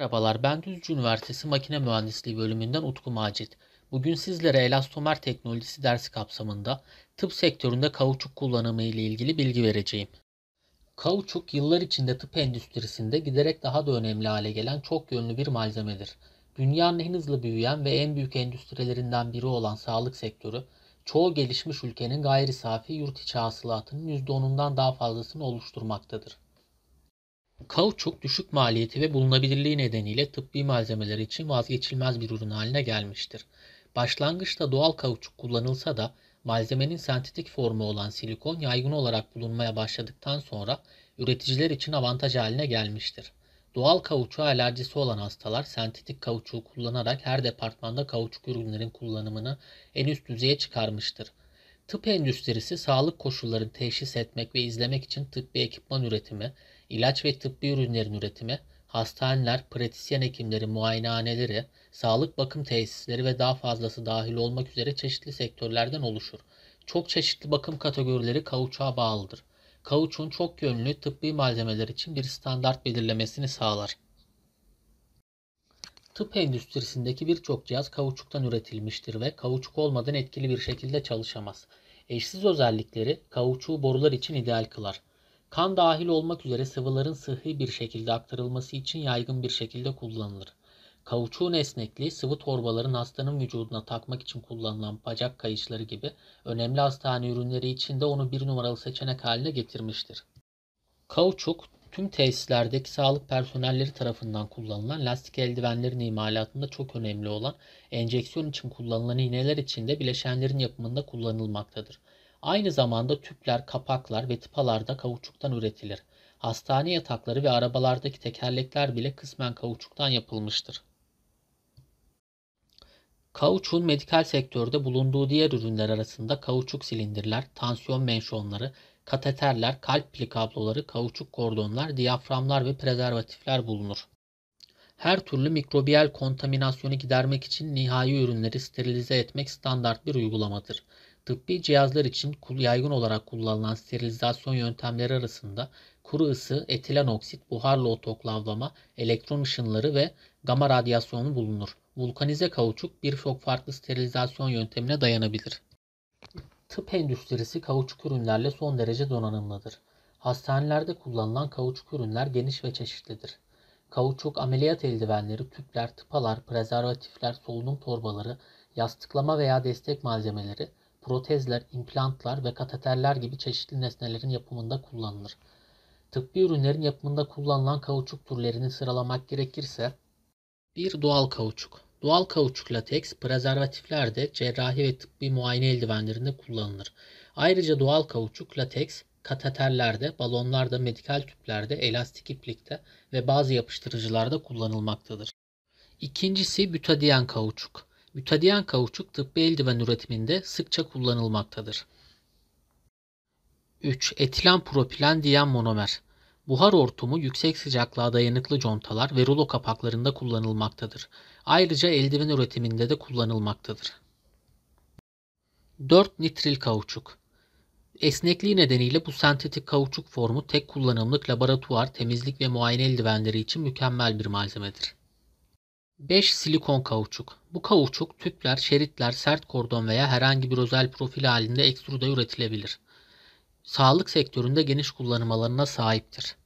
Merhabalar, ben Düzce Üniversitesi Makine Mühendisliği bölümünden Utku Macit. Bugün sizlere elastomer teknolojisi dersi kapsamında tıp sektöründe kauçuk kullanımı ile ilgili bilgi vereceğim. Kauçuk yıllar içinde tıp endüstrisinde giderek daha da önemli hale gelen çok yönlü bir malzemedir. Dünyanın en hızlı büyüyen ve en büyük endüstrilerinden biri olan sağlık sektörü, çoğu gelişmiş ülkenin gayri safi yurt içi hasılatının %10'undan daha fazlasını oluşturmaktadır. Kauçuk düşük maliyeti ve bulunabilirliği nedeniyle tıbbi malzemeler için vazgeçilmez bir ürün haline gelmiştir. Başlangıçta doğal kauçuk kullanılsa da malzemenin sentetik formu olan silikon yaygın olarak bulunmaya başladıktan sonra üreticiler için avantaj haline gelmiştir. Doğal kauçuğa alerjisi olan hastalar sentetik kauçuğu kullanarak her departmanda kauçuk ürünlerin kullanımını en üst düzeye çıkarmıştır. Tıp endüstrisi sağlık koşullarını teşhis etmek ve izlemek için tıbbi ekipman üretimi, ilaç ve tıbbi ürünlerin üretimi, hastaneler, pratisyen hekimleri, muayenehaneleri, sağlık bakım tesisleri ve daha fazlası dahil olmak üzere çeşitli sektörlerden oluşur. Çok çeşitli bakım kategorileri kauçuğa bağlıdır. Kauçun çok yönlü tıbbi malzemeler için bir standart belirlemesini sağlar. Tıp endüstrisindeki birçok cihaz kauçuktan üretilmiştir ve kauçuk olmadan etkili bir şekilde çalışamaz. Eşsiz özellikleri kauçuğu borular için ideal kılar. Kan dahil olmak üzere sıvıların sıhhi bir şekilde aktarılması için yaygın bir şekilde kullanılır. Kauçuğun esnekliği sıvı torbaların hastanın vücuduna takmak için kullanılan bacak kayışları gibi önemli hastane ürünleri içinde onu bir numaralı seçenek haline getirmiştir. Kauçuk, tüm tesislerdeki sağlık personelleri tarafından kullanılan lastik eldivenlerin imalatında çok önemli olan enjeksiyon için kullanılan iğneler içinde bileşenlerin yapımında kullanılmaktadır. Aynı zamanda tüpler, kapaklar ve tipalarda kauçuktan üretilir. Hastane yatakları ve arabalardaki tekerlekler bile kısmen kauçuktan yapılmıştır. Kauçuğun medikal sektörde bulunduğu diğer ürünler arasında kauçuk silindirler, tansiyon menşonları, kateterler, kalp pili kabloları, kauçuk kordonlar, diyaframlar ve prezervatifler bulunur. Her türlü mikrobiyal kontaminasyonu gidermek için nihai ürünleri sterilize etmek standart bir uygulamadır. Tıbbi cihazlar için yaygın olarak kullanılan sterilizasyon yöntemleri arasında kuru ısı, etilen oksit, buharlı otoklavlama, elektron ışınları ve gama radyasyonu bulunur. Vulkanize kauçuk birçok farklı sterilizasyon yöntemine dayanabilir. Tıp endüstrisi kauçuk ürünlerle son derece donanımlıdır. Hastanelerde kullanılan kauçuk ürünler geniş ve çeşitlidir kauçuk ameliyat eldivenleri, tüpler, tıpalar, prezervatifler, solunum torbaları, yastıklama veya destek malzemeleri, protezler, implantlar ve kateterler gibi çeşitli nesnelerin yapımında kullanılır. Tıbbi ürünlerin yapımında kullanılan kauçuk türlerini sıralamak gerekirse 1. Doğal kauçuk Doğal kauçuk lateks prezervatiflerde cerrahi ve tıbbi muayene eldivenlerinde kullanılır. Ayrıca doğal kauçuk lateks kateterlerde, balonlarda, medikal tüplerde, elastik iplikte ve bazı yapıştırıcılarda kullanılmaktadır. İkincisi butadiyen kauçuk. Butadiyen kauçuk tıbbi eldiven üretiminde sıkça kullanılmaktadır. 3. Etilen propilen diyen monomer. Buhar ortumu yüksek sıcaklığa dayanıklı contalar ve rulo kapaklarında kullanılmaktadır. Ayrıca eldiven üretiminde de kullanılmaktadır. 4. Nitril kauçuk. Esnekliği nedeniyle bu sentetik kauçuk formu tek kullanımlık laboratuvar, temizlik ve muayene eldivenleri için mükemmel bir malzemedir. 5. Silikon kauçuk. Bu kauçuk tüpler, şeritler, sert kordon veya herhangi bir özel profil halinde ekstruda üretilebilir. Sağlık sektöründe geniş kullanım alanına sahiptir.